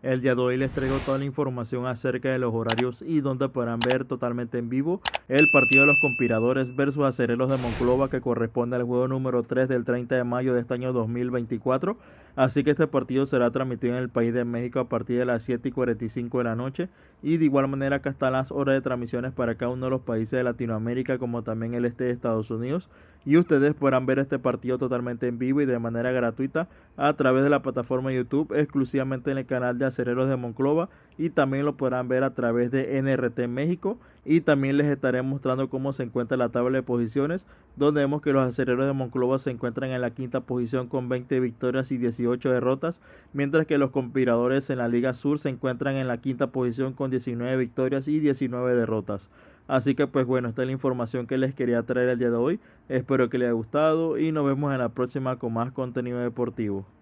El día de hoy les traigo toda la información acerca de los horarios y donde podrán ver totalmente en vivo el partido de los conspiradores versus acereros de Monclova que corresponde al juego número 3 del 30 de mayo de este año 2024. Así que este partido será transmitido en el país de México a partir de las 7 y 45 de la noche y de igual manera acá están las horas de transmisiones para cada uno de los países de Latinoamérica como también el este de Estados Unidos y ustedes podrán ver este partido totalmente en vivo y de manera gratuita a través de la plataforma YouTube exclusivamente en el canal de Acereros de Monclova y también lo podrán ver a través de NRT México y también les estaré mostrando cómo se encuentra la tabla de posiciones donde vemos que los Acereros de Monclova se encuentran en la quinta posición con 20 victorias y 18 derrotas mientras que los conspiradores en la Liga Sur se encuentran en la quinta posición con 19 victorias y 19 derrotas. Así que pues bueno, esta es la información que les quería traer el día de hoy. Espero que les haya gustado y nos vemos en la próxima con más contenido deportivo.